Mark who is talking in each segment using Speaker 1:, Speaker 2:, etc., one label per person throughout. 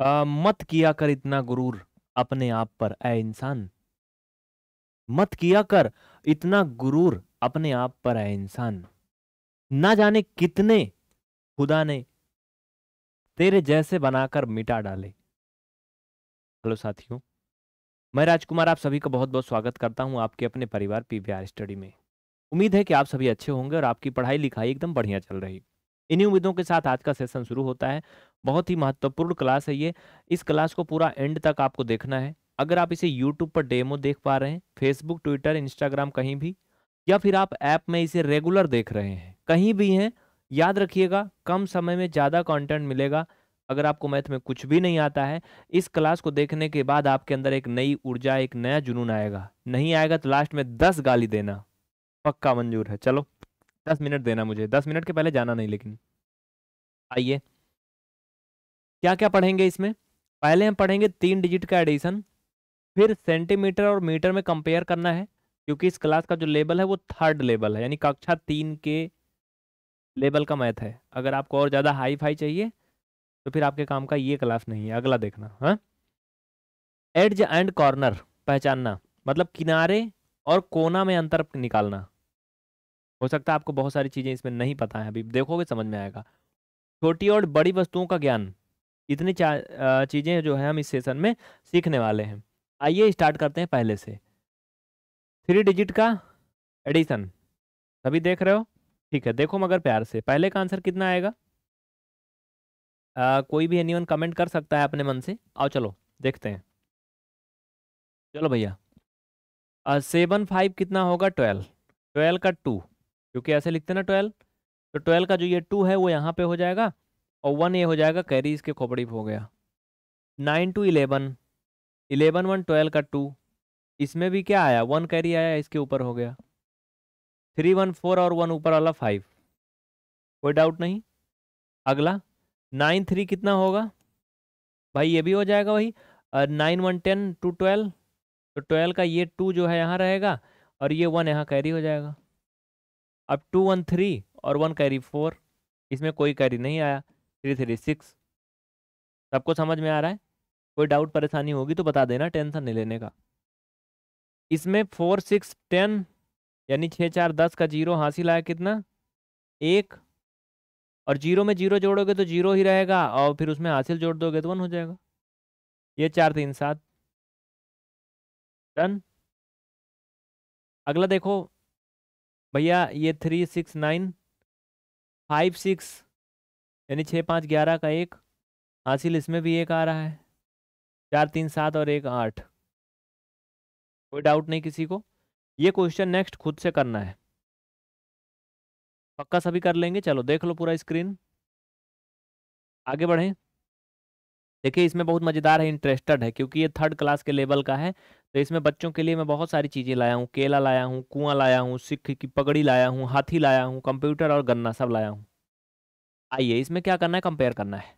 Speaker 1: आ, मत किया कर इतना गुरूर अपने आप पर ए इंसान मत किया कर
Speaker 2: इतना गुरूर अपने आप पर है इंसान ना जाने कितने खुदा ने तेरे जैसे बनाकर मिटा डाले हेलो साथियों मैं राजकुमार आप सभी का बहुत बहुत स्वागत करता हूं आपके अपने परिवार पीवीआर स्टडी में उम्मीद है कि आप सभी अच्छे होंगे और आपकी पढ़ाई लिखाई एकदम बढ़िया चल रही इन्हीं उम्मीदों के साथ आज का सेशन शुरू होता है बहुत ही महत्वपूर्ण क्लास है ये इस क्लास को पूरा एंड तक आपको देखना है अगर आप इसे यूट्यूब पर डेमो देख पा रहे हैं फेसबुक ट्विटर इंस्टाग्राम कहीं भी या फिर आप ऐप में इसे रेगुलर देख रहे हैं कहीं भी हैं याद रखिएगा कम समय में ज़्यादा कंटेंट मिलेगा अगर आपको मैथ में कुछ भी नहीं आता है इस क्लास को देखने के बाद आपके अंदर एक नई ऊर्जा एक नया जुनून आएगा नहीं आएगा तो लास्ट में दस गाली देना पक्का मंजूर है चलो दस मिनट देना मुझे दस मिनट के पहले जाना नहीं लेकिन आइए क्या क्या पढ़ेंगे इसमें पहले हम पढ़ेंगे तीन डिजिट का एडिशन फिर सेंटीमीटर और मीटर में कंपेयर करना है क्योंकि इस क्लास का जो लेवल है वो थर्ड लेवल है यानी कक्षा तीन के लेवल का मैथ है अगर आपको और ज़्यादा हाई फाई चाहिए तो फिर आपके काम का ये क्लास नहीं है अगला देखना हाँ एड्ज एंड कॉर्नर पहचानना मतलब किनारे और कोना में अंतर निकालना हो सकता है आपको बहुत सारी चीज़ें इसमें नहीं पता है अभी देखोगे समझ में आएगा छोटी और बड़ी वस्तुओं का ज्ञान इतनी चीज़ें जो है हम इस सेशन में सीखने वाले हैं आइए स्टार्ट करते हैं पहले से थ्री डिजिट का एडिशन सभी देख रहे हो ठीक है देखो मगर प्यार से पहले का आंसर कितना आएगा आ, कोई भी एनीवन कमेंट कर सकता है अपने मन से आओ चलो देखते हैं चलो भैया सेवन फाइव कितना होगा ट्वेल्व ट्वेल्व का टू क्योंकि ऐसे लिखते हैं ना ट्वेल्व तो ट्वेल्व का जो ये टू है वो यहाँ पे हो जाएगा और वन ये हो जाएगा कैरी इसके खोपड़ी पे हो गया nine two eleven eleven one twelve का टू इसमें भी क्या आया वन कैरी आया इसके ऊपर हो गया थ्री वन फोर और वन ऊपर वाला फाइव कोई डाउट नहीं अगला नाइन थ्री कितना होगा भाई ये भी हो जाएगा वही nine one ten two twelve तो ट्वेल्व का ये टू जो है यहाँ रहेगा और ये वन यहाँ कैरी हो जाएगा अब टू वन थ्री और वन कैरी फोर इसमें कोई कैरी नहीं आया थ्री थ्री सिक्स सबको समझ में आ रहा है कोई डाउट परेशानी होगी तो बता देना टेंशन नहीं लेने का इसमें फोर सिक्स टेन यानी छः चार दस का जीरो हासिल आया कितना एक और जीरो में जीरो जोड़ोगे तो जीरो ही रहेगा और फिर उसमें हासिल जोड़ दोगे तो वन हो जाएगा ये चार
Speaker 1: तीन सात डन अगला देखो भैया ये three six nine five six
Speaker 2: यानी छः पाँच ग्यारह का एक हासिल इसमें भी एक आ रहा है चार तीन सात और एक आठ कोई डाउट नहीं किसी को ये क्वेश्चन नेक्स्ट खुद से करना है पक्का सभी कर लेंगे चलो देख लो पूरा स्क्रीन आगे बढ़ें देखिए इसमें बहुत मज़ेदार है इंटरेस्टेड है क्योंकि ये थर्ड क्लास के लेवल का है तो इसमें बच्चों के लिए मैं बहुत सारी चीज़ें लाया हूँ केला लाया हूँ कुआं लाया हूँ सिख की पगड़ी लाया हूँ हाथी लाया हूँ कंप्यूटर और गन्ना सब लाया हूँ आइए इसमें क्या करना है कंपेयर करना है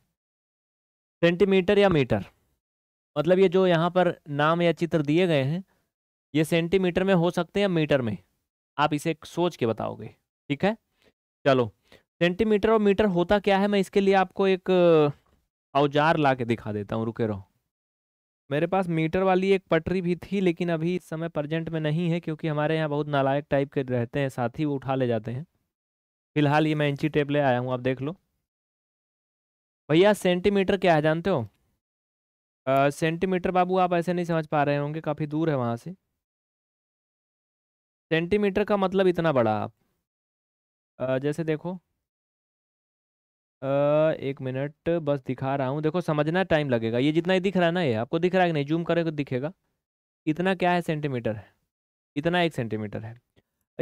Speaker 2: सेंटीमीटर या मीटर मतलब ये जो यहाँ पर नाम या चित्र दिए गए हैं ये सेंटीमीटर में हो सकते हैं या मीटर में आप इसे सोच के बताओगे ठीक है चलो सेंटीमीटर और मीटर होता क्या है मैं इसके लिए आपको एक औजार ला के दिखा देता हूँ रुके रहो मेरे पास मीटर वाली एक पटरी भी थी लेकिन अभी इस समय प्रजेंट में नहीं है क्योंकि हमारे यहाँ बहुत नालायक टाइप के रहते हैं साथ ही वो उठा ले जाते हैं फिलहाल ये मैं इंची टेप ले आया हूँ आप देख लो भैया सेंटीमीटर क्या है जानते हो सेंटीमीटर बाबू आप ऐसे नहीं समझ पा रहे होंगे काफ़ी दूर है वहाँ से सेंटीमीटर का मतलब इतना बड़ा आप जैसे देखो एक मिनट बस दिखा रहा हूँ देखो समझना टाइम लगेगा ये जितना ही दिख रहा है ना ये आपको दिख रहा है कि नहीं जूम करेगा तो दिखेगा इतना क्या है सेंटीमीटर है इतना एक सेंटीमीटर है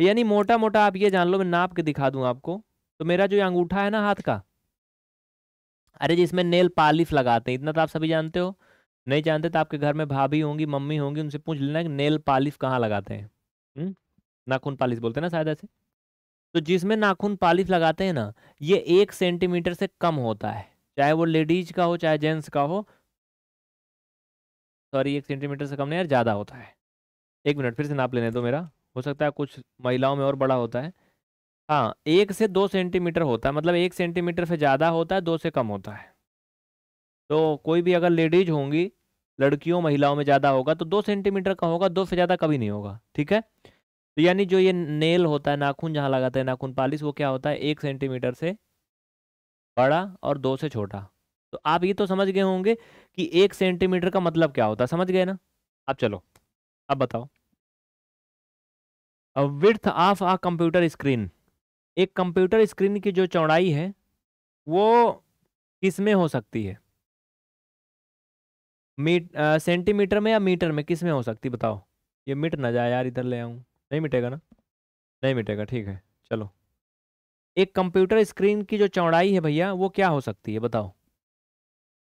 Speaker 2: यानी मोटा मोटा आप ये जान लो मैं नाप के दिखा दूँ आपको तो मेरा जो अंगूठा है ना हाथ का अरे जिसमें नेल पालिश लगाते हैं इतना तो आप सभी जानते हो नहीं जानते तो आपके घर में भाभी होंगी मम्मी होंगी उनसे पूछ लेना कि नेल पालिश कहाँ लगाते हैं हम्म? नाखून पालिश बोलते हैं ना शायद ऐसे तो जिसमें नाखून पालिश लगाते हैं ना ये एक सेंटीमीटर से कम होता है चाहे वो लेडीज का हो चाहे जेंट्स का हो सॉरी एक सेंटीमीटर से कम नहीं यार ज़्यादा होता है एक मिनट फिर से नाप लेने दो मेरा हो सकता है कुछ महिलाओं में और बड़ा होता है हाँ एक से दो सेंटीमीटर होता है मतलब एक सेंटीमीटर से ज़्यादा होता है दो से कम होता है तो कोई भी अगर लेडीज होंगी लड़कियों महिलाओं में ज़्यादा होगा तो दो सेंटीमीटर का होगा दो से ज़्यादा कभी नहीं होगा ठीक है तो यानी जो ये नेल होता है नाखून जहाँ लगाते हैं नाखून पालिस वो क्या होता है एक सेंटीमीटर से बड़ा और दो से छोटा तो आप ये तो समझ गए होंगे कि एक सेंटीमीटर का मतलब क्या होता है समझ गए ना आप चलो अब बताओ width of a computer screen एक कंप्यूटर स्क्रीन की जो चौड़ाई है वो किस में हो सकती है मीट सेंटीमीटर में या मीटर में किस में हो सकती बताओ ये मिट ना जाए यार इधर ले आऊँ नहीं मिटेगा ना नहीं मिटेगा ठीक है चलो एक कंप्यूटर स्क्रीन की जो चौड़ाई है भैया वो क्या हो सकती है बताओ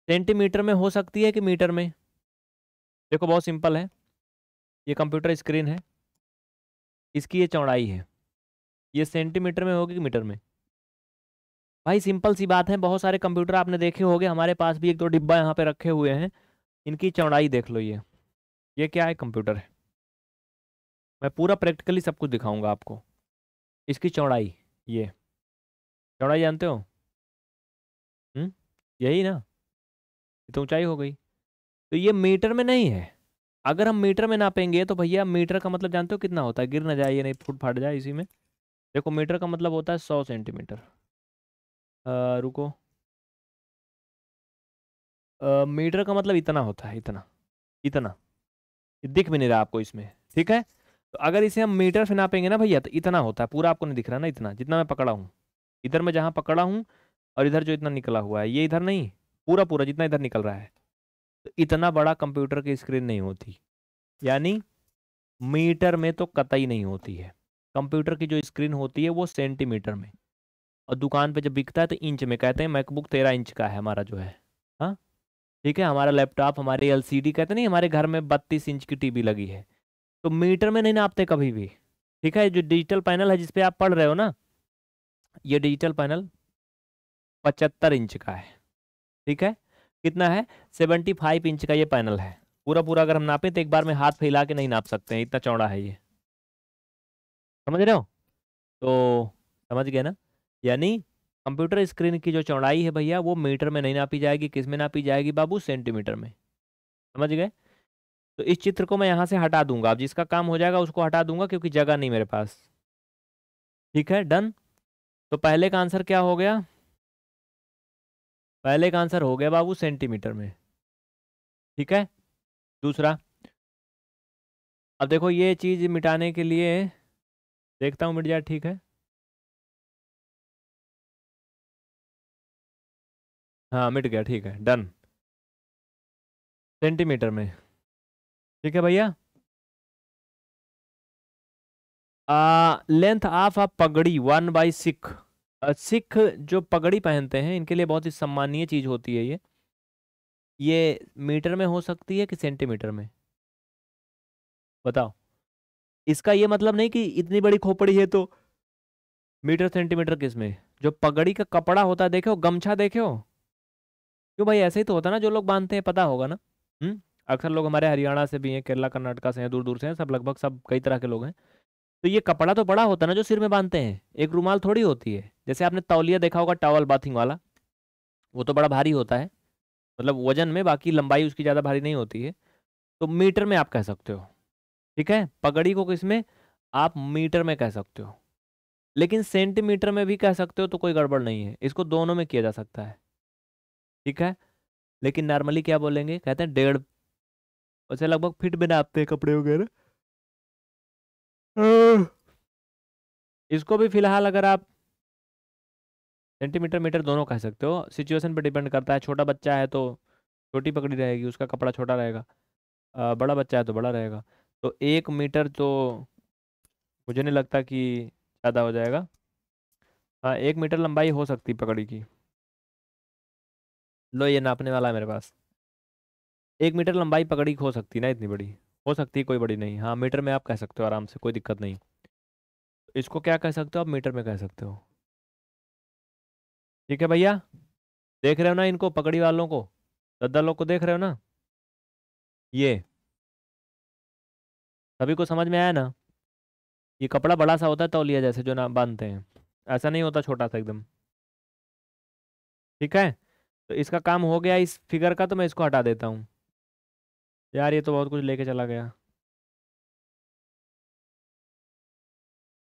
Speaker 2: सेंटीमीटर में हो सकती है कि मीटर में देखो बहुत सिंपल है ये कंप्यूटर स्क्रीन है इसकी ये चौड़ाई है ये सेंटीमीटर में होगी कि मीटर में भाई सिंपल सी बात है बहुत सारे कंप्यूटर आपने देखे होंगे हमारे पास भी एक दो डिब्बा यहाँ पे रखे हुए हैं इनकी चौड़ाई देख लो ये ये क्या है कंप्यूटर है मैं पूरा प्रैक्टिकली सब कुछ
Speaker 1: दिखाऊंगा आपको इसकी चौड़ाई ये चौड़ाई जानते हो हुँ? हम्म, यही ना ये तो ऊंचाई हो गई तो ये
Speaker 2: मीटर में नहीं है अगर हम मीटर में नापेंगे तो भैया मीटर का मतलब जानते हो कितना होता है गिर ना जाए ये नहीं फूट फाट जाए इसी में देखो मीटर का मतलब होता है सौ सेंटीमीटर रुको आ, मीटर का मतलब इतना होता है इतना इतना दिख भी नहीं रहा आपको इसमें ठीक है तो अगर इसे हम मीटर से नापेंगे ना भैया तो इतना होता है पूरा आपको नहीं दिख रहा ना इतना जितना मैं पकड़ा हूँ इधर मैं जहाँ पकड़ा हूँ और इधर जो इतना निकला हुआ है ये इधर नहीं पूरा पूरा जितना इधर निकल रहा है तो इतना बड़ा कंप्यूटर की स्क्रीन नहीं होती यानी मीटर में तो कतई नहीं होती है कंप्यूटर की जो स्क्रीन होती है वो सेंटीमीटर में और दुकान पे जब बिकता है तो इंच में कहते हैं मैकबुक तेरह इंच का है हमारा जो है हाँ ठीक है हमारा लैपटॉप हमारी एल कहते नहीं हमारे घर में बत्तीस इंच की टीवी लगी है तो मीटर में नहीं नापते कभी भी ठीक है जो डिजिटल पैनल है जिसपे आप पढ़ रहे हो ना ये डिजिटल पैनल पचहत्तर इंच का है ठीक है कितना है सेवेंटी फाइव इंच का ये पैनल है पूरा पूरा अगर हम नापें तो एक बार में हाथ फैला के नहीं नाप सकते हैं इतना चौड़ा है ये समझ रहे हो तो समझ गए ना यानी कंप्यूटर स्क्रीन की जो चौड़ाई है भैया वो मीटर में नहीं नापी जाएगी किस में नापी जाएगी बाबू सेंटीमीटर में समझ गए तो इस चित्र को मैं यहाँ से हटा दूंगा अब जिसका काम हो जाएगा उसको हटा दूंगा क्योंकि जगह नहीं मेरे पास ठीक है डन तो पहले का आंसर क्या हो गया पहले का आंसर हो गया बाबू सेंटीमीटर में ठीक है
Speaker 1: दूसरा अब देखो ये चीज़ मिटाने के लिए देखता हूँ मिट जाए ठीक है हाँ मिट गया ठीक है डन सेंटीमीटर में ठीक है भैया
Speaker 2: लेंथ ऑफ अ पगड़ी वन बाई सिख सिख जो पगड़ी पहनते हैं इनके लिए बहुत ही सम्मानीय चीज़ होती है ये ये मीटर में हो सकती है कि सेंटीमीटर में बताओ इसका ये मतलब नहीं कि इतनी बड़ी खोपड़ी है तो मीटर सेंटीमीटर किस में जो पगड़ी का कपड़ा होता है देखे हो गमछा देखे हो क्यों भाई ऐसे ही तो होता ना जो लोग बांधते हैं पता होगा ना हुँ? हम्म? अक्सर लोग हमारे हरियाणा से भी हैं केरला कर्नाटका से हैं दूर दूर से हैं सब लगभग सब कई तरह के लोग हैं तो ये कपड़ा तो बड़ा होता है ना जो सिर में बांधते हैं एक रुमाल थोड़ी होती है जैसे आपने तौलिया देखा होगा टावल बाथिंग वाला वो तो बड़ा भारी होता है मतलब वजन में बाकी लंबाई उसकी ज़्यादा भारी नहीं होती है तो मीटर में आप कह सकते हो ठीक है पगड़ी को में आप मीटर में कह सकते हो लेकिन सेंटीमीटर में भी कह सकते हो तो कोई गड़बड़ नहीं है इसको दोनों में किया जा सकता है ठीक है लेकिन नॉर्मली क्या बोलेंगे कहते हैं डेढ़
Speaker 1: उसे लगभग फिट में नापते हैं कपड़े वगैरह हाँ। इसको भी फिलहाल अगर आप सेंटीमीटर मीटर दोनों
Speaker 2: कह सकते हो सिचुएशन पर डिपेंड करता है छोटा बच्चा है तो छोटी पकड़ी रहेगी उसका कपड़ा छोटा रहेगा बड़ा बच्चा है तो बड़ा रहेगा तो एक मीटर तो मुझे नहीं लगता कि ज़्यादा हो जाएगा हाँ एक मीटर लंबाई हो सकती पकड़ी की लो ये नापने वाला है मेरे पास एक मीटर लंबाई पकड़ी हो सकती ना इतनी बड़ी हो सकती है कोई बड़ी नहीं हाँ मीटर में आप कह सकते हो आराम से कोई दिक्कत नहीं इसको क्या कह सकते हो आप मीटर में कह सकते हो ठीक है भैया
Speaker 1: देख रहे हो ना इनको पकड़ी वालों को दद्दा लोग को देख रहे हो ना ये सभी को समझ में आया ना ये कपड़ा
Speaker 2: बड़ा सा होता है तौलिया जैसे जो ना बांधते हैं ऐसा नहीं होता छोटा सा एकदम ठीक है तो इसका काम हो गया इस फिगर का तो मैं इसको हटा देता हूँ
Speaker 1: यार ये तो बहुत कुछ लेके चला गया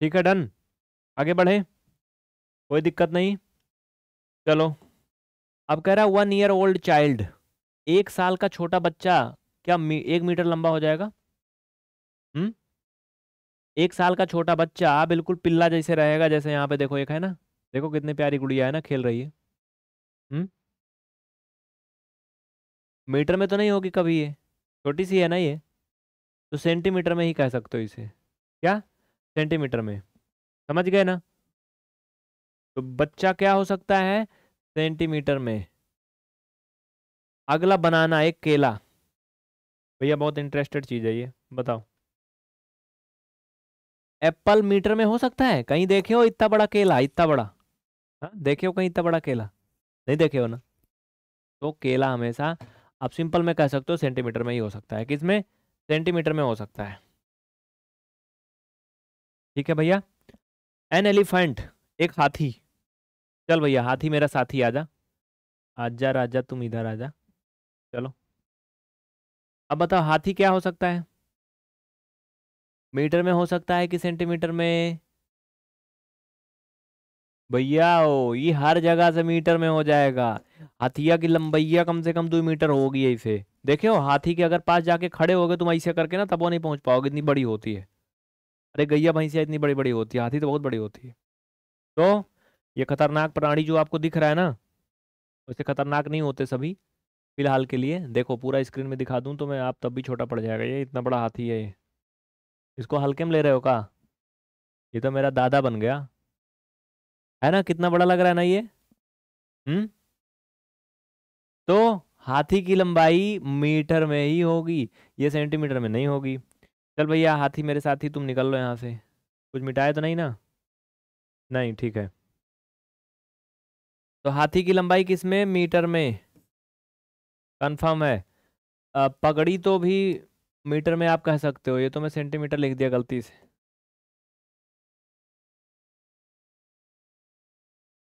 Speaker 1: ठीक है डन आगे बढ़े कोई दिक्कत नहीं चलो
Speaker 2: अब कह रहा है वन ईयर ओल्ड चाइल्ड एक साल का छोटा बच्चा क्या मी, एक मीटर लंबा हो जाएगा हम्म एक साल का छोटा बच्चा बिल्कुल पिल्ला जैसे रहेगा जैसे यहाँ पे देखो एक है ना देखो कितनी प्यारी गुड़िया है ना खेल रही है हम्म मीटर में तो नहीं होगी कभी ये छोटी सी है ना ये तो सेंटीमीटर में ही कह सकते हो इसे क्या सेंटीमीटर में समझ गए ना तो बच्चा क्या हो सकता है
Speaker 1: सेंटीमीटर में अगला बनाना एक केला भैया बहुत इंटरेस्टेड चीज़ है ये बताओ एप्पल
Speaker 2: मीटर में हो सकता है कहीं देखे हो इतना बड़ा केला इतना बड़ा हाँ देखे हो कहीं इतना बड़ा केला नहीं देखे हो ना तो केला हमेशा आप सिंपल में कह सकते हो सेंटीमीटर में ही हो सकता है किस में सेंटीमीटर में हो सकता है ठीक है भैया एन एलिफेंट एक हाथी चल भैया हाथी मेरा साथी आजा आजा राजा तुम इधर आजा चलो अब बताओ हाथी क्या हो सकता है मीटर में हो सकता है कि सेंटीमीटर में भैया ओ ये हर जगह से मीटर में हो जाएगा हाथिया की लंबैया कम से कम दो मीटर होगी इसे देखे हो हाथी के अगर पास जाके खड़े हो गए तुम ऐसे करके ना तब वो नहीं पहुंच पाओगे इतनी बड़ी होती है अरे गैया भैंसिया इतनी बड़ी बड़ी होती है हाथी तो बहुत बड़ी होती है तो ये खतरनाक प्राणी जो आपको दिख रहा है ना वैसे खतरनाक नहीं होते सभी फिलहाल के लिए देखो पूरा स्क्रीन में दिखा दूँ तो मैं आप तब भी छोटा पड़ जाएगा ये इतना बड़ा हाथी है ये इसको हल्के में ले रहे हो का ये तो मेरा दादा बन गया है ना कितना बड़ा लग रहा है ना ये हम्म तो हाथी की लंबाई मीटर में ही होगी ये सेंटीमीटर में नहीं होगी चल भैया हाथी मेरे साथ ही तुम निकल लो यहाँ से कुछ मिटाया तो नहीं ना नहीं ठीक है तो हाथी की लंबाई किस में मीटर में कंफर्म है पगड़ी
Speaker 1: तो भी मीटर में आप कह सकते हो ये तो मैं सेंटीमीटर लिख दिया गलती से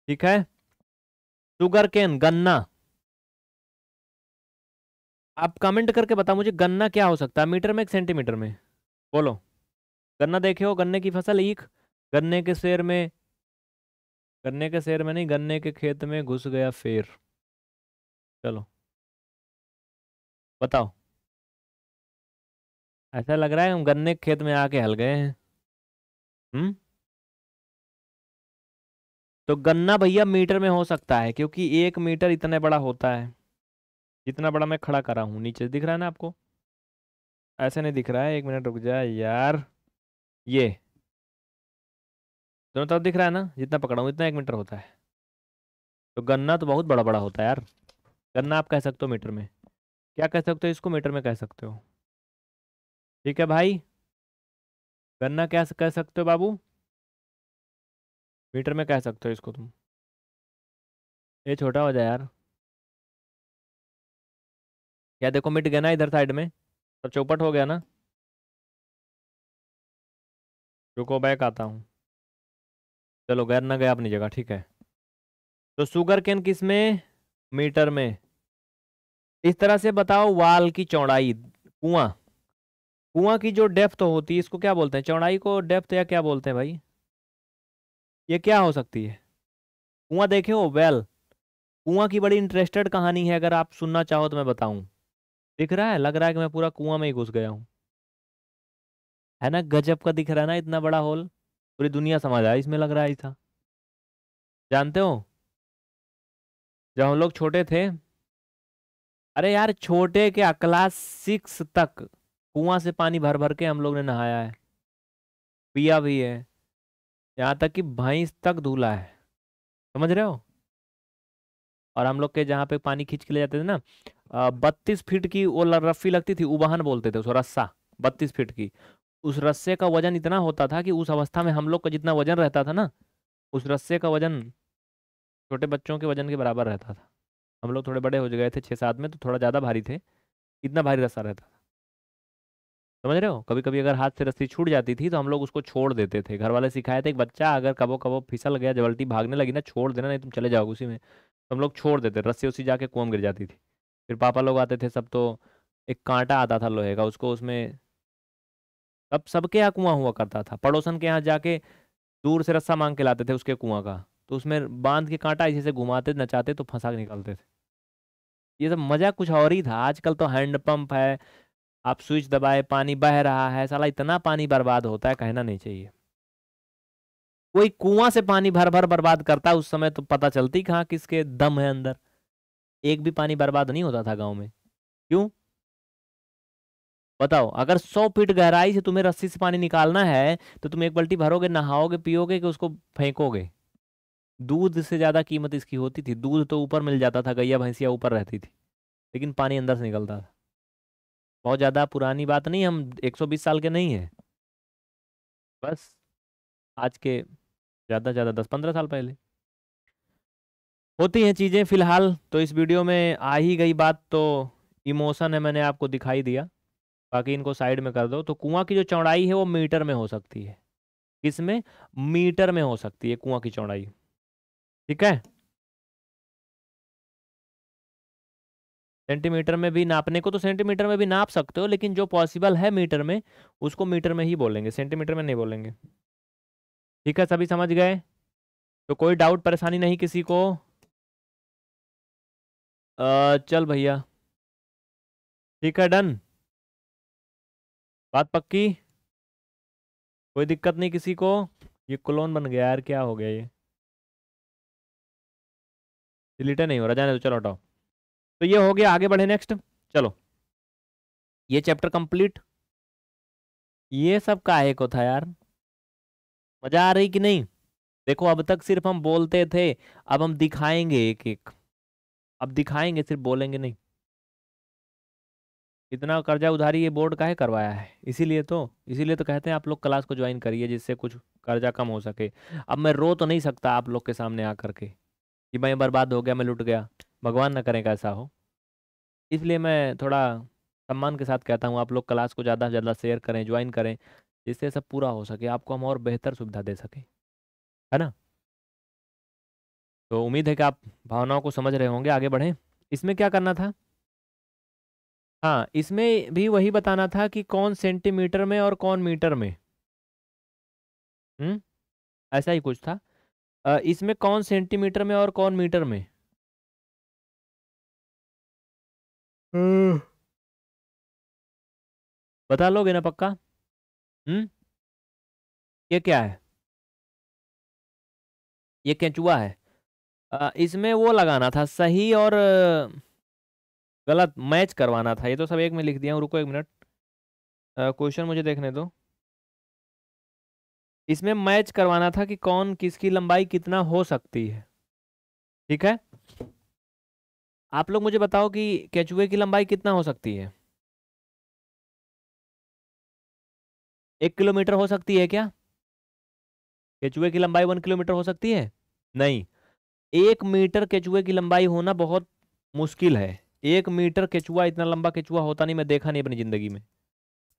Speaker 1: ठीक है शुगर केन गन्ना आप कमेंट करके बताओ मुझे
Speaker 2: गन्ना क्या हो सकता है मीटर में एक सेंटीमीटर में बोलो गन्ना देखे हो गन्ने की फसल एक गन्ने के शेर में गन्ने के शेर में नहीं गन्ने के खेत में घुस
Speaker 1: गया फेर चलो बताओ ऐसा लग रहा है हम गन्ने के खेत में आके हल गए हैं हम्म तो गन्ना भैया मीटर में हो सकता है क्योंकि
Speaker 2: एक मीटर इतना बड़ा होता है जितना बड़ा मैं खड़ा करा हूँ नीचे दिख रहा है ना आपको
Speaker 1: ऐसे नहीं दिख रहा है एक मिनट रुक जाए यार ये दोनों तरफ दिख रहा है ना जितना पकड़ा हूँ इतना एक मीटर होता है तो गन्ना
Speaker 2: तो बहुत बड़ा बड़ा होता है यार गन्ना आप कह सकते हो मीटर में क्या कह सकते हो इसको मीटर में कह सकते
Speaker 1: हो ठीक है भाई गन्ना क्या कह सकते हो बाबू मीटर में कह सकते हो इसको तुम ये छोटा हो जाए यार क्या देखो मिट गया ना इधर साइड में और चौपट हो गया ना रुको बैक आता हूँ चलो गैर ना गया अपनी जगह ठीक है तो शुगर केन
Speaker 2: किस में मीटर में इस तरह से बताओ वाल की चौड़ाई कुआं कुआं की जो डेप्थ होती है इसको क्या बोलते हैं चौड़ाई को डेप्थ या क्या बोलते हैं भाई ये क्या हो सकती है कुआं देखे हो वेल कुआं की बड़ी इंटरेस्टेड कहानी है अगर आप सुनना चाहो तो मैं बताऊं दिख रहा है लग रहा है कि मैं पूरा कुआं में ही घुस गया हूं है ना गजब का दिख रहा है ना इतना बड़ा होल पूरी दुनिया समझ आई इसमें लग रहा ही था जानते हो जब हम लोग छोटे थे अरे यार छोटे क्या क्लास सिक्स तक कुआं से पानी भर भर के हम लोग ने नहाया है पिया भी है यहाँ तक कि भैंस तक धूला है समझ रहे हो और हम लोग के जहाँ पे पानी खींच के ले जाते थे ना बत्तीस फीट की वो रफ्फ़ी लगती थी उबहन बोलते थे उसको रस्सा बत्तीस फीट की उस रस्से का वजन इतना होता था कि उस अवस्था में हम लोग का जितना वजन रहता था ना उस रस्से का वजन छोटे बच्चों के वजन के बराबर रहता था हम लोग थोड़े बड़े हो गए थे छः सात में तो थोड़ा ज़्यादा भारी थे इतना भारी रस्सा रहता समझ रहे हो कभी कभी अगर हाथ से रस्सी छूट जाती थी तो हम लोग उसको छोड़ देते थे घर वाले सिखाए थे एक बच्चा अगर कबो कबो फिसल गया जबल्टी भागने लगी ना छोड़ देना नहीं तो तुम चले जाओगे उसी में तो हम लोग छोड़ देते रस्सी उसी जाके कुम गिर जाती थी फिर पापा लोग आते थे सब तो एक कांटा आता था लोहे का उसको उसमें सब सबके यहाँ कुआं हुआ करता था पड़ोसन के यहाँ जाके दूर से रस्सा मांग के लाते थे उसके कुआं का तो उसमें बांध के कांटा ऐसे घुमाते नचाते तो फंसा के निकालते थे ये सब मज़ा कुछ और ही था आजकल तो हैंडपम्प है आप स्विच दबाए पानी बह रहा है साला इतना पानी बर्बाद होता है कहना नहीं चाहिए कोई कुआं से पानी भर भर बर्बाद करता उस समय तो पता चलती कहाँ किसके दम है अंदर एक भी पानी बर्बाद नहीं होता था गांव में क्यों बताओ अगर सौ फीट गहराई से तुम्हें रस्सी से पानी निकालना है तो तुम एक बल्टी भरोगे नहाओगे पियोगे कि उसको फेंकोगे दूध से ज़्यादा कीमत इसकी होती थी दूध तो ऊपर मिल जाता था गैया भैंसिया ऊपर रहती थी लेकिन पानी अंदर से निकलता था बहुत ज़्यादा पुरानी बात नहीं हम 120 साल के नहीं हैं बस आज के ज़्यादा ज़्यादा दस पंद्रह साल पहले होती हैं चीज़ें फिलहाल तो इस वीडियो में आ ही गई बात तो इमोशन है मैंने आपको दिखाई दिया बाकी इनको साइड में कर दो तो कुआं की जो चौड़ाई है वो मीटर में हो सकती है किस में मीटर में हो सकती है कुआं की चौड़ाई ठीक है सेंटीमीटर में भी नापने को तो सेंटीमीटर में भी नाप सकते हो लेकिन जो पॉसिबल है मीटर में उसको मीटर में ही बोलेंगे सेंटीमीटर में नहीं बोलेंगे
Speaker 1: ठीक है सभी समझ गए तो कोई डाउट परेशानी नहीं किसी को आ, चल भैया ठीक है डन बात पक्की कोई दिक्कत नहीं किसी को ये क्लोन बन गया यार क्या हो गया ये डिलीटे नहीं हो रहा जाने तो चलो हटाओ तो ये हो गया आगे बढ़े नेक्स्ट चलो
Speaker 2: ये चैप्टर कंप्लीट ये सब काहे को था यार मजा आ रही कि नहीं देखो अब तक सिर्फ हम बोलते थे अब हम दिखाएंगे एक एक अब दिखाएंगे सिर्फ बोलेंगे नहीं इतना कर्जा उधारी ये बोर्ड काहे करवाया है इसीलिए तो इसीलिए तो कहते हैं आप लोग क्लास को ज्वाइन करिए जिससे कुछ कर्जा कम हो सके अब मैं रो तो नहीं सकता आप लोग के सामने आ करके कि मैं बर्बाद हो गया मैं लुट गया भगवान ना करें कैसा हो इसलिए मैं थोड़ा सम्मान के साथ कहता हूँ आप लोग क्लास को ज़्यादा से ज़्यादा शेयर करें ज्वाइन करें जिससे सब पूरा हो सके आपको हम और बेहतर सुविधा दे सकें है ना तो उम्मीद है कि आप भावनाओं को समझ रहे होंगे आगे बढ़ें इसमें क्या करना था हाँ इसमें भी वही बताना था कि कौन सेंटीमीटर में और कौन मीटर में हम्म
Speaker 1: ऐसा ही कुछ था इसमें कौन सेंटीमीटर में और कौन मीटर में हम्म। बता लोगे ना पक्का हम्म ये क्या है ये कैचुआ है आ, इसमें वो लगाना
Speaker 2: था सही और गलत मैच करवाना था ये तो सब एक में लिख दिया हूँ रुको एक मिनट क्वेश्चन मुझे देखने दो इसमें मैच करवाना था कि कौन किसकी लंबाई कितना हो सकती है ठीक है
Speaker 1: आप लोग मुझे बताओ कि कैचुए की लंबाई कितना हो सकती है एक किलोमीटर हो सकती है क्या कैचुए की लंबाई वन किलोमीटर हो सकती है नहीं एक मीटर केचुए की लंबाई
Speaker 2: होना बहुत मुश्किल है एक मीटर केचुआ इतना लंबा केचुआ होता नहीं मैं देखा नहीं अपनी ज़िंदगी में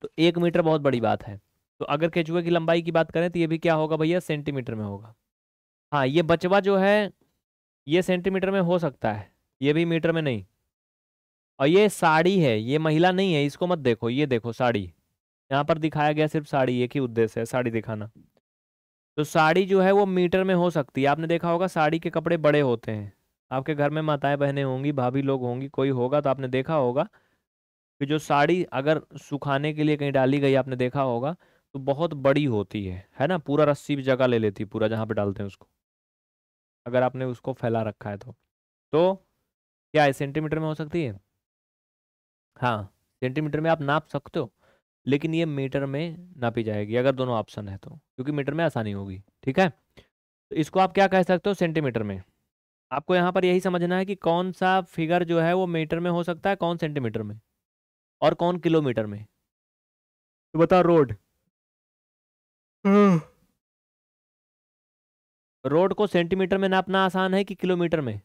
Speaker 2: तो एक मीटर बहुत बड़ी बात है तो अगर केचुए की लंबाई की बात करें तो ये भी क्या होगा भैया सेंटीमीटर में होगा हाँ ये बचवा जो है ये सेंटीमीटर में हो सकता है ये भी मीटर में नहीं और ये साड़ी है ये महिला नहीं है इसको मत देखो ये देखो साड़ी यहाँ पर दिखाया गया सिर्फ साड़ी एक ही उद्देश्य है साड़ी दिखाना तो साड़ी जो है वो मीटर में हो सकती है आपने देखा होगा साड़ी के कपड़े बड़े होते हैं आपके घर में माताएं बहनें होंगी भाभी लोग होंगी कोई होगा तो आपने देखा होगा कि जो साड़ी अगर सुखाने के लिए कहीं डाली गई आपने देखा होगा तो बहुत बड़ी होती है है ना पूरा रस्सी भी जगह ले लेती पूरा जहाँ पे डालते हैं उसको अगर आपने उसको फैला रखा है तो तो क्या है सेंटीमीटर में हो सकती है हाँ सेंटीमीटर में आप नाप सकते हो लेकिन ये मीटर में नापी जाएगी अगर दोनों ऑप्शन है तो क्योंकि मीटर में आसानी होगी ठीक है तो इसको आप क्या कह सकते हो सेंटीमीटर में आपको यहाँ पर यही समझना है कि कौन सा फिगर जो है वो मीटर में हो सकता है कौन सेंटीमीटर में और कौन किलोमीटर
Speaker 1: में तो बताओ रोड रोड को सेंटीमीटर में नापना आसान है कि किलोमीटर में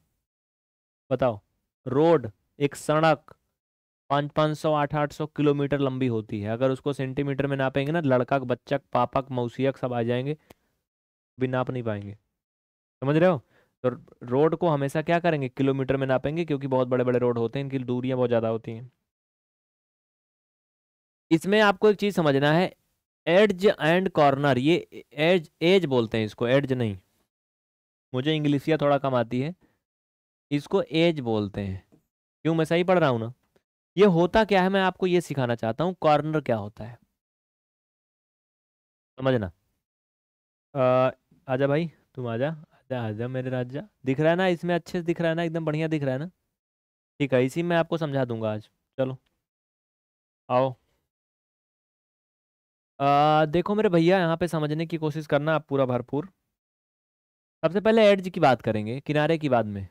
Speaker 2: बताओ रोड एक सड़क पाँच पाँच सौ आठ आठ सौ किलोमीटर लंबी होती है अगर उसको सेंटीमीटर में नापेंगे ना लड़का बच्चक पापक मौसीक सब आ जाएंगे भी नाप नहीं पाएंगे समझ रहे हो तो रोड को हमेशा क्या करेंगे किलोमीटर में नापेंगे क्योंकि बहुत बड़े बड़े रोड होते हैं इनकी दूरियां बहुत ज़्यादा होती हैं इसमें आपको एक चीज़ समझना है एड्ज एंड कॉर्नर ये एज एज बोलते हैं इसको एड्ज नहीं मुझे इंग्लिशिया थोड़ा कम आती है इसको एज बोलते हैं क्यों मैं सही पढ़ रहा हूँ ना ये होता क्या है मैं आपको ये सिखाना चाहता हूँ कॉर्नर क्या होता है समझना आजा भाई तुम आजा आजा आजा मेरे राजा दिख रहा है ना इसमें अच्छे से दिख रहा है ना एकदम बढ़िया दिख रहा है ना ठीक है इसी मैं आपको समझा दूंगा आज चलो आओ आ, देखो मेरे भैया यहाँ पे समझने की कोशिश करना आप पूरा भरपूर सबसे पहले एड्ज की बात करेंगे किनारे की बाद में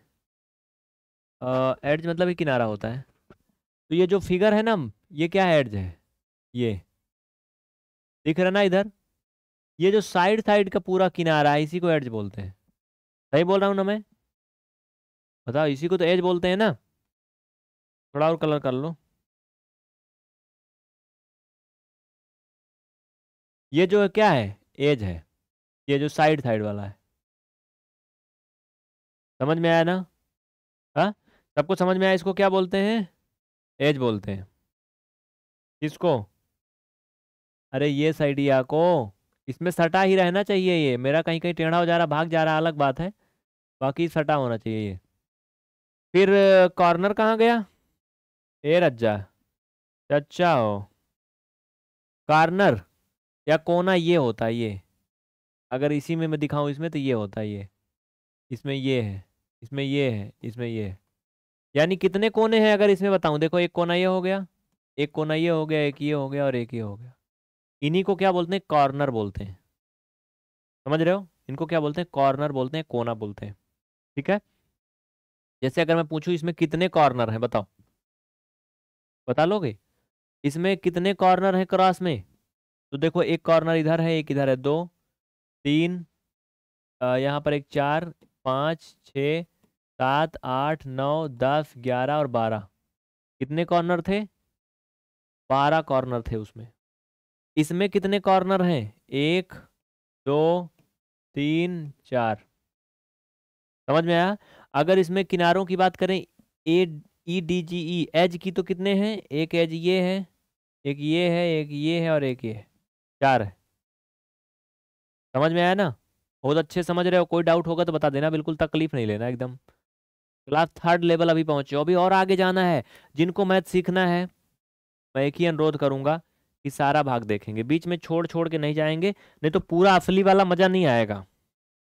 Speaker 2: एड्ज मतलब किनारा होता है तो ये जो फिगर है ना ये क्या एड्ज है ये दिख रहा ना इधर ये जो साइड साइड का पूरा किनारा है इसी को एड्ज बोलते हैं सही बोल रहा हूँ ना मैं बताओ
Speaker 1: इसी को तो एज बोलते हैं ना थोड़ा और कलर कर लो ये जो क्या है एज है ये जो साइड साइड वाला है समझ में आया ना हाँ सबको समझ में आया इसको क्या बोलते हैं एज बोलते हैं
Speaker 2: किसको अरे ये साइडिया को इसमें सटा ही रहना चाहिए ये मेरा कहीं कहीं टेढ़ा हो जा रहा भाग जा रहा अलग बात है बाकी सटा होना चाहिए ये फिर कॉर्नर कहाँ गया ए रज्जा अच्छा हो कॉर्नर या कोना ये होता है ये अगर इसी में मैं दिखाऊं इसमें तो ये होता है ये इसमें ये है इसमें ये है इसमें ये है यानी कितने कोने हैं अगर इसमें बताऊं देखो एक कोना ये हो गया एक कोना ये हो गया एक ये हो गया और एक ये हो गया इन्हीं को क्या बोलते हैं कॉर्नर बोलते हैं समझ रहे हो इनको क्या बोलते हैं कॉर्नर बोलते हैं कोना बोलते हैं ठीक है जैसे अगर मैं पूछूं इसमें कितने कॉर्नर हैं बताओ बता लोगे इसमें कितने कॉर्नर हैं क्रॉस में तो देखो एक कॉर्नर इधर है एक इधर है दो तीन यहाँ पर एक चार पाँच छः सात आठ नौ दस ग्यारह और बारह कितने कॉर्नर थे बारह कॉर्नर थे उसमें इसमें कितने कॉर्नर हैं एक दो तीन चार समझ में आया अगर इसमें किनारों की बात करें ए ई डी जी ई एज की तो कितने हैं एक एज ये है एक ये है एक ये है और एक ये है चार है समझ में आया ना बहुत अच्छे समझ रहे हो कोई डाउट होगा तो बता देना बिल्कुल तकलीफ नहीं लेना एकदम क्लास थर्ड लेवल अभी पहुंचे हो अभी और आगे जाना है जिनको मैथ सीखना है मैं एक ही अनुरोध करूंगा कि सारा भाग देखेंगे बीच में छोड़ छोड़ के नहीं जाएंगे नहीं तो पूरा असली वाला मज़ा नहीं आएगा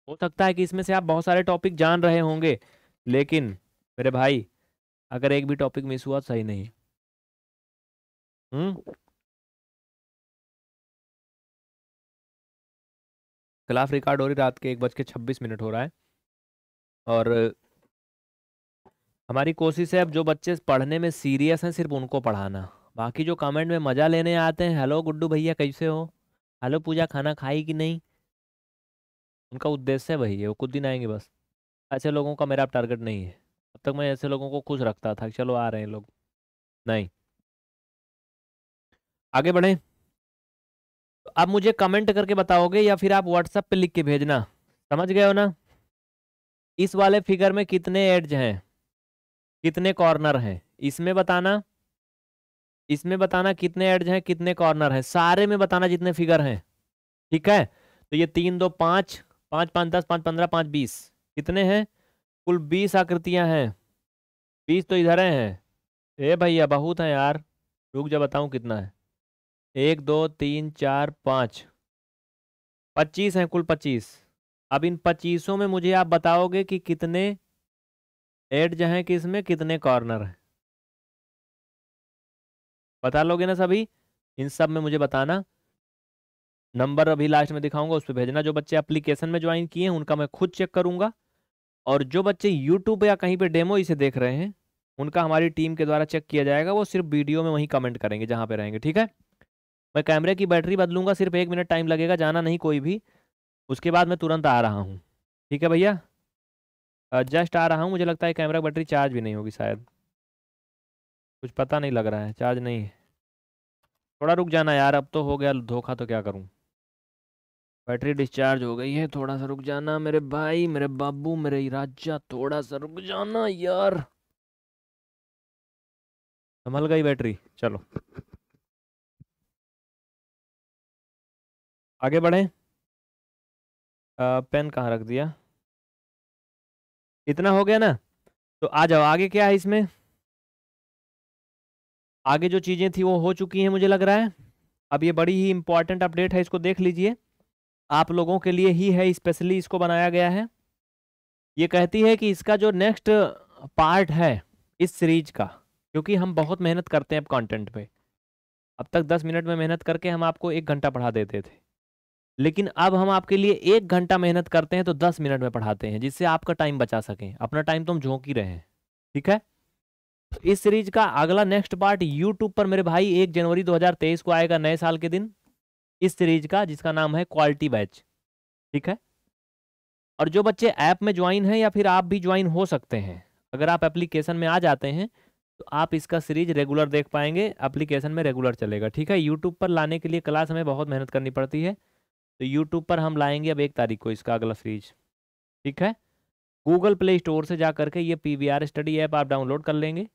Speaker 2: हो सकता है कि इसमें से आप बहुत सारे टॉपिक जान रहे होंगे लेकिन
Speaker 1: मेरे भाई अगर एक भी टॉपिक मिस हुआ तो सही नहीं हम्म क्लास रिकॉर्ड हो रही रात के एक बज के छब्बीस मिनट हो रहा है और
Speaker 2: हमारी कोशिश है अब जो बच्चे पढ़ने में सीरियस हैं सिर्फ उनको पढ़ाना बाकी जो कमेंट में मज़ा लेने आते हैं हेलो गुड्डू भैया कैसे हो हेलो पूजा खाना खाई कि नहीं उनका उद्देश्य वही है वो कुछ दिन आएंगे बस ऐसे लोगों का मेरा टारगेट नहीं है अब तक मैं ऐसे लोगों को खुश रखता था चलो आ रहे हैं लोग नहीं आगे बढ़ें आप मुझे कमेंट करके बताओगे या फिर आप व्हाट्सएप पे लिख के भेजना समझ गए हो ना इस वाले फिगर में कितने एड्स हैं कितने कॉर्नर हैं इसमें बताना इसमें बताना कितने एड्ज हैं कितने कॉर्नर हैं सारे में बताना जितने फिगर हैं ठीक है तो ये तीन दो पाँच पाँच पाँच दस पाँच पंद्रह पाँच बीस कितने हैं कुल बीस आकृतियां हैं बीस तो इधर हैं ए भैया बहुत हैं यार रुक जा बताऊँ कितना है एक दो तीन चार पाँच पच्चीस हैं कुल पच्चीस अब इन पच्चीसों में मुझे आप बताओगे कि कितने एट जो है कि इसमें कितने कॉर्नर हैं बता लोगे ना सभी इन सब में मुझे बताना नंबर अभी लास्ट में दिखाऊंगा उस पर भेजना जो बच्चे एप्लीकेशन में ज्वाइन किए हैं उनका मैं खुद चेक करूंगा और जो बच्चे यूट्यूब या कहीं पे डेमो इसे देख रहे हैं उनका हमारी टीम के द्वारा चेक किया जाएगा वो सिर्फ वीडियो में वहीं कमेंट करेंगे जहाँ पे रहेंगे ठीक है मैं कैमरे की बैटरी बदलूंगा सिर्फ एक मिनट टाइम लगेगा जाना नहीं कोई भी उसके बाद मैं तुरंत आ रहा हूँ ठीक है भैया जस्ट आ रहा हूँ मुझे लगता है कैमरा की बैटरी चार्ज भी नहीं होगी शायद कुछ पता नहीं लग रहा है चार्ज नहीं है थोड़ा रुक जाना यार अब तो हो गया धोखा तो क्या करूँ बैटरी डिस्चार्ज हो गई है थोड़ा सा रुक जाना मेरे भाई मेरे बाबू मेरे राजा थोड़ा सा रुक जाना यार
Speaker 1: संभल गई बैटरी चलो आगे बढ़े पेन कहाँ रख दिया इतना हो गया ना तो आ जाओ आगे क्या है इसमें आगे जो चीज़ें थी वो हो चुकी हैं मुझे
Speaker 2: लग रहा है अब ये बड़ी ही इंपॉर्टेंट अपडेट है इसको देख लीजिए आप लोगों के लिए ही है स्पेशली इसको बनाया गया है ये कहती है कि इसका जो नेक्स्ट पार्ट है इस सीरीज का क्योंकि हम बहुत मेहनत करते हैं अब कंटेंट पे अब तक दस मिनट में मेहनत करके हम आपको एक घंटा पढ़ा देते थे लेकिन अब हम आपके लिए एक घंटा मेहनत करते हैं तो दस मिनट में पढ़ाते हैं जिससे आपका टाइम बचा सकें अपना टाइम तो हम झोंक ही रहे हैं ठीक है इस सीरीज का अगला नेक्स्ट पार्ट यूट्यूब पर मेरे भाई एक जनवरी 2023 को आएगा नए साल के दिन इस सीरीज का जिसका नाम है क्वालिटी बैच ठीक है और जो बच्चे ऐप में ज्वाइन हैं या फिर आप भी ज्वाइन हो सकते हैं अगर आप एप्लीकेशन में आ जाते हैं तो आप इसका सीरीज रेगुलर देख पाएंगे एप्लीकेशन में रेगुलर चलेगा ठीक है यूट्यूब पर लाने के लिए क्लास हमें बहुत मेहनत करनी पड़ती है तो यूट्यूब पर हम लाएंगे अब एक तारीख को इसका अगला सीरीज ठीक है गूगल प्ले स्टोर से जा करके ये P V R study app आप डाउनलोड कर लेंगे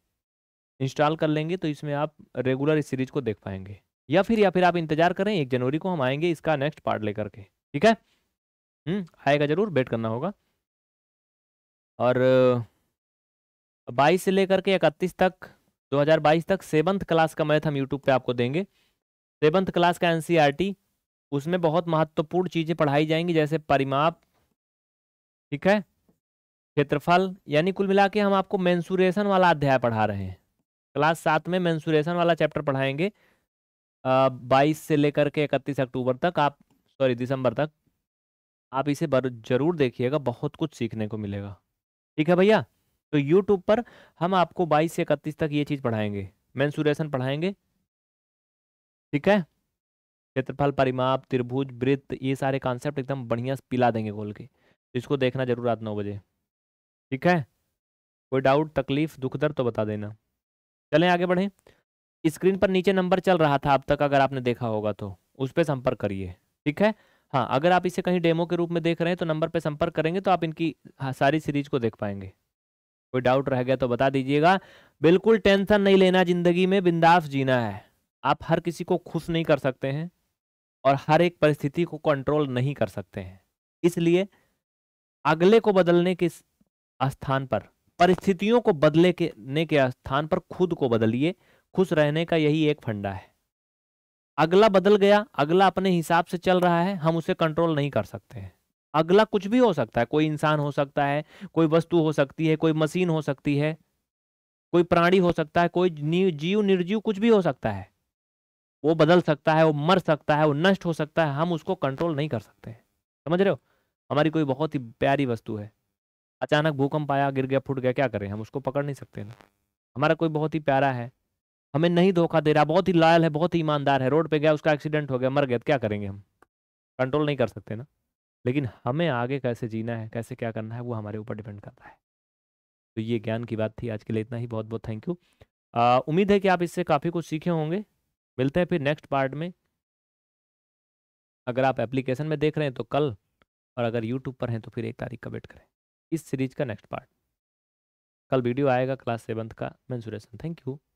Speaker 2: इंस्टॉल कर लेंगे तो इसमें आप रेगुलर इस सीरीज को देख पाएंगे या फिर या फिर आप इंतजार करें एक जनवरी को हम आएंगे इसका नेक्स्ट पार्ट लेकर के ठीक है हम्म, आएगा ज़रूर वेट करना होगा और बाईस से लेकर के इकतीस तक 2022 तक सेवंथ क्लास का मैथ हम यूट्यूब पे आपको देंगे सेवंथ क्लास का एन उसमें बहुत महत्वपूर्ण चीज़ें पढ़ाई जाएंगी जैसे परिमाप ठीक है क्षेत्रफल यानी कुल मिला के हम आपको मैंसुरेशन वाला अध्याय पढ़ा रहे हैं क्लास सात में मैंसुरेशन वाला चैप्टर पढ़ाएंगे बाईस से लेकर के इकतीस अक्टूबर तक आप सॉरी दिसंबर तक आप इसे जरूर देखिएगा बहुत कुछ सीखने को मिलेगा ठीक है भैया तो यूट्यूब पर हम आपको बाईस से इकतीस तक ये चीज़ पढ़ाएंगे मैंसुरेशन पढ़ाएंगे ठीक है क्षेत्रफल परिमाप त्रिभुज वृत्त ये सारे कॉन्सेप्ट एकदम बढ़िया पिला देंगे खोल के इसको देखना जरूर रात नौ बजे ठीक है कोई डाउट तकलीफ दुख दर्द तो बता देना चलें आगे बढ़ें स्क्रीन पर नीचे नंबर चल रहा था अब तक अगर आपने देखा होगा तो उस पर संपर्क करिए ठीक है हाँ अगर आप इसे कहीं डेमो के रूप में देख रहे हैं तो नंबर पर संपर्क करेंगे तो आप इनकी हाँ, सारी सीरीज को देख पाएंगे कोई डाउट रह गया तो बता दीजिएगा बिल्कुल टेंशन नहीं लेना ज़िंदगी में बिंदास जीना है आप हर किसी को खुश नहीं कर सकते हैं और हर एक परिस्थिति को कंट्रोल नहीं कर सकते हैं इसलिए अगले को बदलने के स्थान पर परिस्थितियों को बदले के ने के स्थान पर खुद को बदलिए खुश रहने का यही एक फंडा है अगला बदल गया अगला अपने हिसाब से चल रहा है हम उसे कंट्रोल नहीं कर सकते हैं अगला कुछ भी हो सकता है कोई इंसान हो सकता है कोई वस्तु हो सकती है कोई मशीन हो सकती है कोई प्राणी हो सकता है कोई जीव निर्जीव कुछ भी हो सकता है वो बदल सकता है वो मर सकता है वो नष्ट हो सकता है हम उसको कंट्रोल नहीं कर सकते हैं समझ रहे हो हमारी कोई बहुत ही प्यारी वस्तु है अचानक भूकंप आया गिर गया फूट गया क्या करें हम उसको पकड़ नहीं सकते ना हमारा कोई बहुत ही प्यारा है हमें नहीं धोखा दे रहा बहुत ही लायल है बहुत ही ईमानदार है रोड पे गया उसका एक्सीडेंट हो गया मर गया तो क्या करेंगे हम कंट्रोल नहीं कर सकते ना लेकिन हमें आगे कैसे जीना है कैसे क्या करना है वो हमारे ऊपर डिपेंड करता है तो ये ज्ञान की बात थी आज के लिए इतना ही बहुत बहुत थैंक यू उम्मीद है कि आप इससे काफ़ी कुछ सीखे होंगे मिलते हैं फिर नेक्स्ट पार्ट में अगर आप एप्लीकेशन में देख रहे हैं तो कल और अगर यूट्यूब पर हैं तो फिर एक तारीख का वेट करें इस सीरीज का नेक्स्ट पार्ट कल वीडियो आएगा क्लास सेवन्थ का मैंसुरेशन थैंक यू